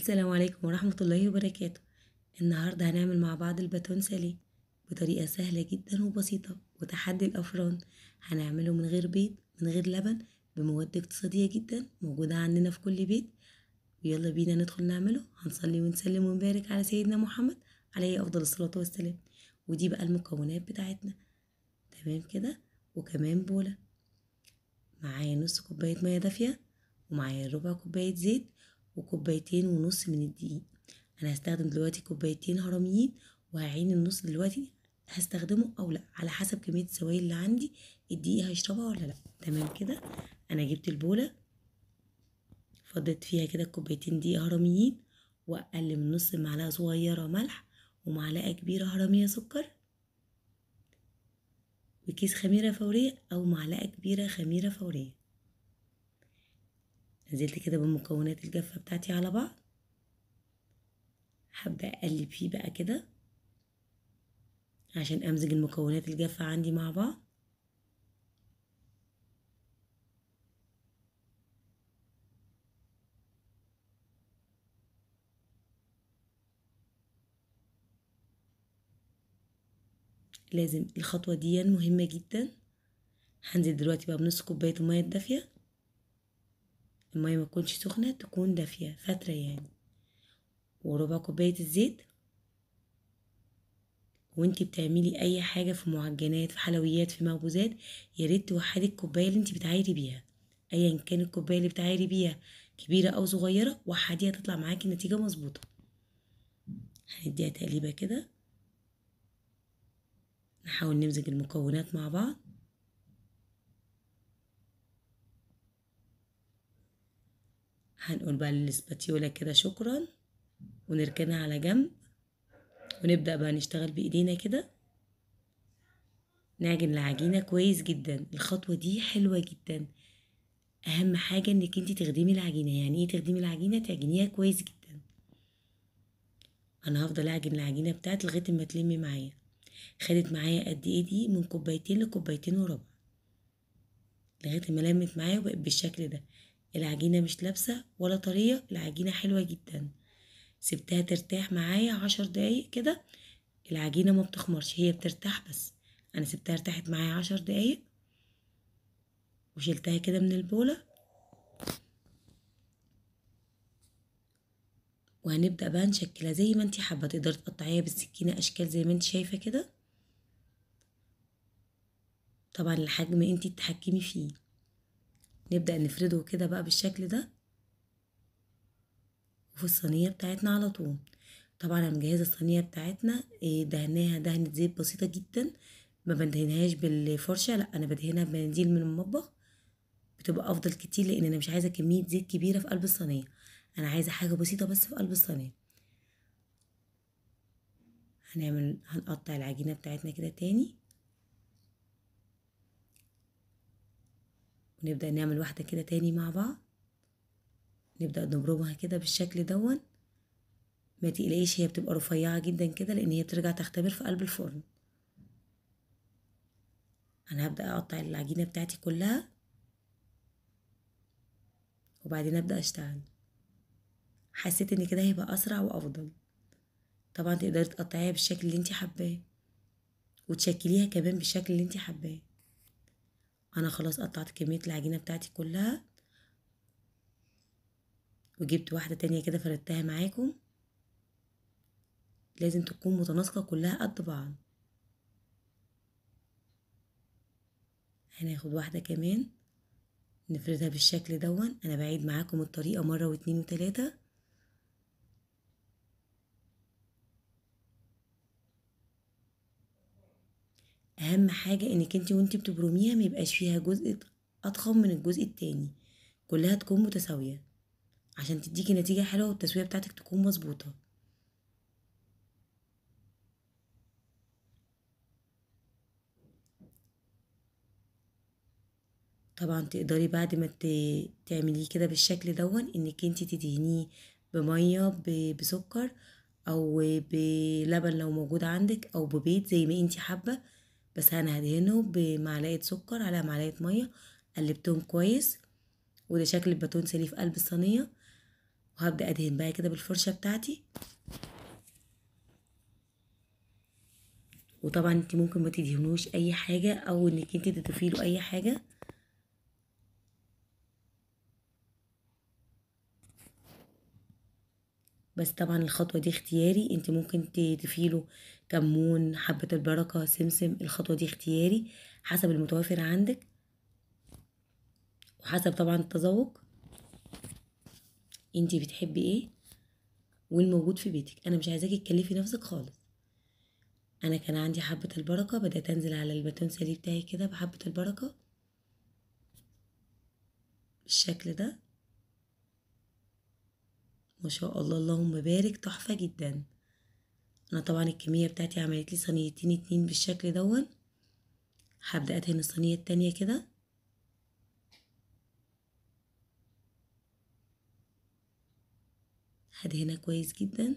السلام عليكم ورحمة الله وبركاته النهاردة هنعمل مع بعض الباتون سالي بطريقة سهلة جدا وبسيطة وتحدي الأفران هنعمله من غير بيض من غير لبن بمواد اقتصادية جدا موجودة عندنا في كل بيت ويلا بينا ندخل نعمله هنصلي ونسلم ونبارك على سيدنا محمد عليه أفضل الصلاة والسلام ودي بقى المكونات بتاعتنا تمام كده وكمان بولة معايا نص كوباية مية دافية ومعايا ربع كوباية زيت وكوبايتين ونص من الدقيق انا هستخدم دلوقتي كوبايتين هرميين وهعين النص دلوقتي هستخدمه او لا على حسب كميه السوائل اللي عندي الدقيق هيشربها ولا لا تمام كده انا جبت البوله فضيت فيها كده كوبايتين دقيق هرميين واقل من نص معلقه صغيره ملح ومعلقه كبيره هرميه سكر وكيس خميره فوريه او معلقه كبيره خميره فوريه نزلت كده بمكونات الجافة بتاعتي على بعض هبدأ أقلب فيه بقى كده عشان أمزج المكونات الجافة عندي مع بعض لازم الخطوة دي مهمة جدا هنزل دلوقتي بقى بنص كوباية المية الدافية المية ما تكونش سخنة تكون دافية فترة يعني وربع كوباية الزيت وانتي بتعملي اي حاجة في معجنات في حلويات في مخبوزات ياريت توحدي الكوباية اللي انتي بتعايري بيها ايا كان الكوباية اللي بتعايري بيها كبيرة او صغيرة وحديها تطلع معاكي النتيجة مظبوطة هنديها تقليبة كده نحاول نمزج المكونات مع بعض هنقول بقى للسباتيولا كده شكرا ونركنها على جنب ونبدأ بقى نشتغل بإيدينا كده نعجن العجينة كويس جدا الخطوة دي حلوة جدا أهم حاجة إنك أنت تخدمي العجينة يعني ايه تخدمي العجينة تعجنيها كويس جدا أنا هفضل أعجن العجينة بتاعتي لغاية ما تلمي معايا خدت معايا قد ايه دي من كوبايتين لكوبايتين وربع لغاية ما لمت معايا وبقت بالشكل ده العجينة مش لابسة ولا طرية العجينة حلوة جدا سبتها ترتاح معايا عشر دقايق كده العجينة ما بتخمرش هي بترتاح بس أنا سبتها ارتاحت معايا عشر دقايق وشلتها كده من البولة وهنبدأ بقى نشكلها زي ما انتي حابة تقدري تقطعيها بالسكينة أشكال زي ما انتي شايفة كده طبعا الحجم انتي تتحكمي فيه نبدأ نفرده كده بقى بالشكل ده وفي الصينية بتاعتنا على طول طبعا انا مجهزه الصينيه بتاعتنا إيه، دهناها دهنه زيت بسيطه جدا ما بدهنهاش بالفرشه لا انا بدهنها بمنديل من المطبخ بتبقى افضل كتير لان انا مش عايزه كميه زيت كبيره في قلب الصينيه انا عايزه حاجه بسيطه بس في قلب الصينيه هنعمل هنقطع العجينه بتاعتنا كده تاني ونبدأ نعمل واحدة كده تاني مع بعض نبدأ نبرمها كده بالشكل دون ما تقلقيش هي بتبقى رفيعة جدا كده لأن هي بترجع تختبر في قلب الفرن أنا هبدأ أقطع العجينة بتاعتي كلها وبعدين أبدأ أشتغل حسيت إن كده هيبقى أسرع وأفضل طبعا تقدري تقطعيها بالشكل اللي انت حباه وتشكليها كمان بالشكل اللي انت حباه انا خلاص قطعت كميه العجينه بتاعتي كلها وجبت واحده تانية كده فردتها معاكم لازم تكون متناسقه كلها قد بعض هناخد واحده كمان نفردها بالشكل دون انا بعيد معاكم الطريقه مره واتنين وتلاته اهم حاجه انك انت وانت بتبرميها ميبقاش فيها جزء اضخم من الجزء التاني كلها تكون متساويه عشان تديكي نتيجه حلوه والتسويه بتاعتك تكون مظبوطه طبعا تقدري بعد ما تعمليه كده بالشكل دون انك انت تدهنيه بميه بسكر او بلبن لو موجود عندك او ببيض زي ما انت حابه بس انا هدهنه بمعلقه سكر على معلقه ميه قلبتهم كويس وده شكل الباتونس اللي في قلب الصينيه وهبدا ادهن بقى كده بالفرشه بتاعتي وطبعا انت ممكن ما تدهنوش اي حاجه او انك انت تضيفي اي حاجه بس طبعا الخطوه دي اختياري انت ممكن تضيفي كمون حبة البركة سمسم الخطوة دي اختياري حسب المتوافر عندك وحسب طبعا التذوق انتي بتحبي ايه والموجود في بيتك انا مش عايزاكي تكلفي نفسك خالص انا كان عندي حبة البركة بدأت انزل على الباتون سالي بتاعي كده بحبة البركة بالشكل ده ما شاء الله اللهم بارك تحفة جداً انا طبعا الكميه بتاعتي عملت لي صينيتين اتنين بالشكل دون هبدا ادهن الصينيه التانية كده هدهنها كويس جدا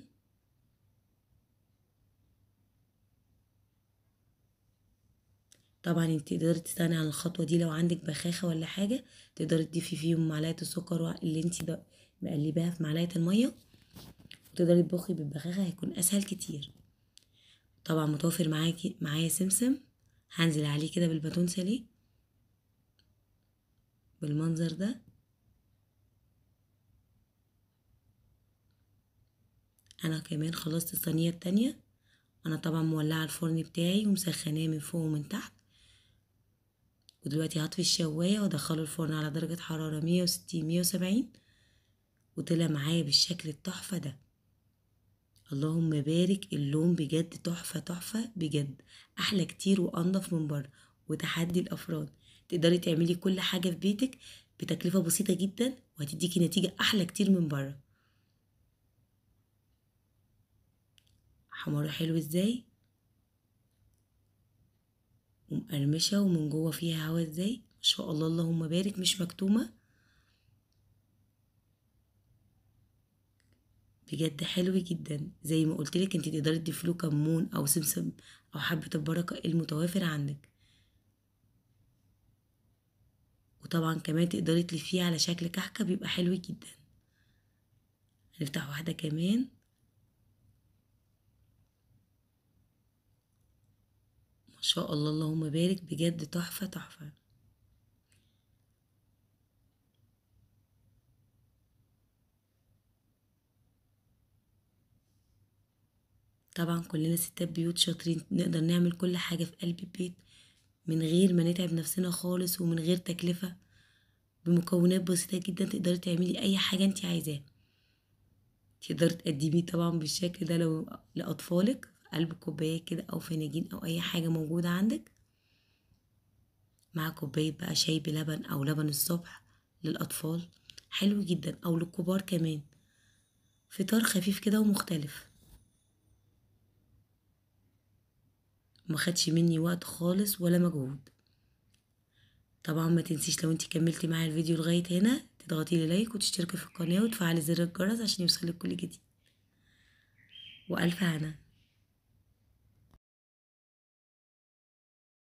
طبعا انت تقدري تستغني عن الخطوه دي لو عندك بخاخه ولا حاجه تقدري تضيفي فيهم معلقه السكر اللي انت مقلباها في معلقه الميه وتقدري تطبخي بالبغاغة هيكون أسهل كتير طبعا متوفر معاكي معايا سمسم هنزل عليه كده بالباتون ساليه بالمنظر ده انا كمان خلصت الصينيه التانية انا طبعا مولعه الفرن بتاعي ومسخناه من فوق ومن تحت ودلوقتي هطفي الشوايه وادخله الفرن على درجه حراره مية وستين مية وسبعين وطلع معايا بالشكل التحفه ده اللهم بارك اللون بجد تحفة تحفة بجد أحلى كتير وأنضف من بره وتحدي الأفراد تقدري تعملي كل حاجة في بيتك بتكلفة بسيطة جدا وهتديكي نتيجة أحلى كتير من بره حماره حلو ازاي ومقرمشة ومن جوه فيها هوا ازاي ما شاء الله اللهم بارك مش مكتومة بجد حلو جدا زي ما قلت لك انت تقدري تضيفي كمون او سمسم او حبه البركه المتوافر عندك وطبعا كمان تقدري تلفيه على شكل كحكه بيبقى حلو جدا هنفتح واحده كمان ما شاء الله اللهم بارك بجد تحفه تحفه طبعا كلنا ستات بيوت شاطرين نقدر نعمل كل حاجة في قلب البيت من غير ما نتعب نفسنا خالص ومن غير تكلفة بمكونات بسيطة جدا تقدري تعملي أي حاجة انت عايزاها تقدري تقدميه طبعا بالشكل ده لو لأطفالك قلب كوباية كده أو فناجين أو أي حاجة موجودة عندك مع كوباية بقى شاي بلبن أو لبن الصبح للأطفال حلو جدا أو للكبار كمان فطار خفيف كده ومختلف ما خدش مني وقت خالص ولا مجهود طبعا ما تنسيش لو انت كملتي معايا الفيديو لغايه هنا تضغطي لي لايك وتشتركي في القناه وتفعلي زر الجرس عشان يوصلك كل جديد والف هنا